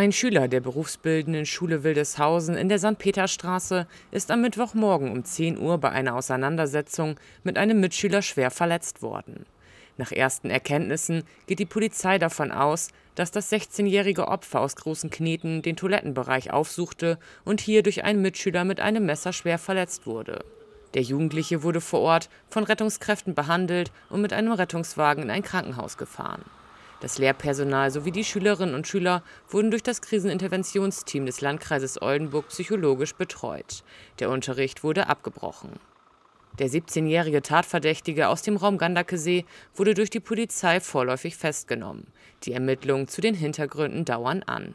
Ein Schüler der berufsbildenden Schule Wildeshausen in der St. Peterstraße ist am Mittwochmorgen um 10 Uhr bei einer Auseinandersetzung mit einem Mitschüler schwer verletzt worden. Nach ersten Erkenntnissen geht die Polizei davon aus, dass das 16-jährige Opfer aus großen Kneten den Toilettenbereich aufsuchte und hier durch einen Mitschüler mit einem Messer schwer verletzt wurde. Der Jugendliche wurde vor Ort von Rettungskräften behandelt und mit einem Rettungswagen in ein Krankenhaus gefahren. Das Lehrpersonal sowie die Schülerinnen und Schüler wurden durch das Kriseninterventionsteam des Landkreises Oldenburg psychologisch betreut. Der Unterricht wurde abgebrochen. Der 17-jährige Tatverdächtige aus dem Raum Gandakesee wurde durch die Polizei vorläufig festgenommen. Die Ermittlungen zu den Hintergründen dauern an.